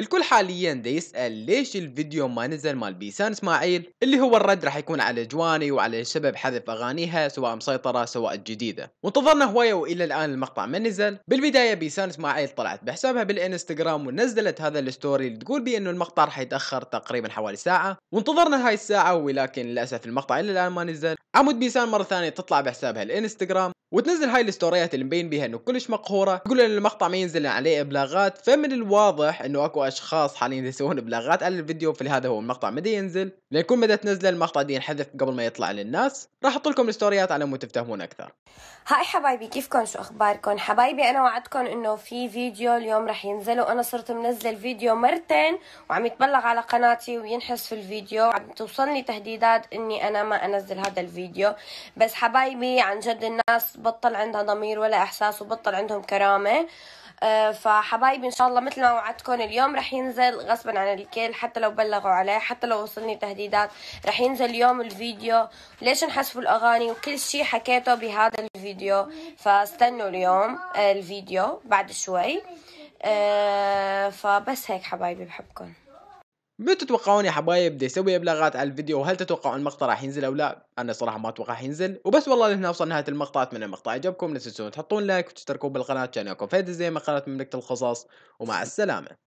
الكل حاليا دا يسأل ليش الفيديو ما نزل مال بيسان اسماعيل اللي هو الرد راح يكون على جواني وعلى سبب حذف اغانيها سواء مسيطرة سواء جديدة وانتظرنا هواية والى الان المقطع ما نزل بالبداية بيسان اسماعيل طلعت بحسابها بالانستغرام ونزلت هذا الستوري اللي تقول بانه المقطع راح يتأخر تقريبا حوالي ساعة وانتظرنا هاي الساعة ولكن للأسف المقطع الى الان ما نزل عمود بيسان مرة ثانية تطلع بحسابها الانستغرام وتنزل هاي الستوريات اللي مبين بيها انه كلش مقهورة تقول ان المقطع ما ينزل عليه ابلاغات فمن الواضح انه اكو أشخاص حاليا يسوون بلاغات على الفيديو فلهذا هو المقطع مدى ينزل ليكون بدأت نزل المقطع دي ينحذف قبل ما يطلع للناس راح احط لكم الستوريات على مود تفتهمون اكثر هاي حبايبي كيفكم شو اخباركم حبايبي انا وعدتكم انه في فيديو اليوم راح ينزل وانا صرت منزل الفيديو مرتين وعم يتبلغ على قناتي وينحس في الفيديو عم توصلني تهديدات اني انا ما انزل هذا الفيديو بس حبايبي عن جد الناس بطل عندها ضمير ولا احساس وبطل عندهم كرامه آه، فحبايبي ان شاء الله مثل ما وعدتكم اليوم رح ينزل غصبا عن الكل حتى لو بلغوا عليه حتى لو وصلني تهديد التحديدات رح ينزل اليوم الفيديو ليش نحذفوا الاغاني وكل شيء حكيته بهذا الفيديو فاستنوا اليوم آه، الفيديو بعد شوي آه، فبس هيك حبايبي بحبكم ما تتوقعون يا حبايب بدي اسوي ابلاغات على الفيديو وهل تتوقعون المقطع راح ينزل او لا انا صراحه ما اتوقع ينزل وبس والله لهنا وصلنا نهايه المقطع اتمنى المقطع عجبكم لا تنسون تحطون لايك وتشتركون بالقناه كان يكون فايده زي ما قناه مملكه القصص ومع السلامه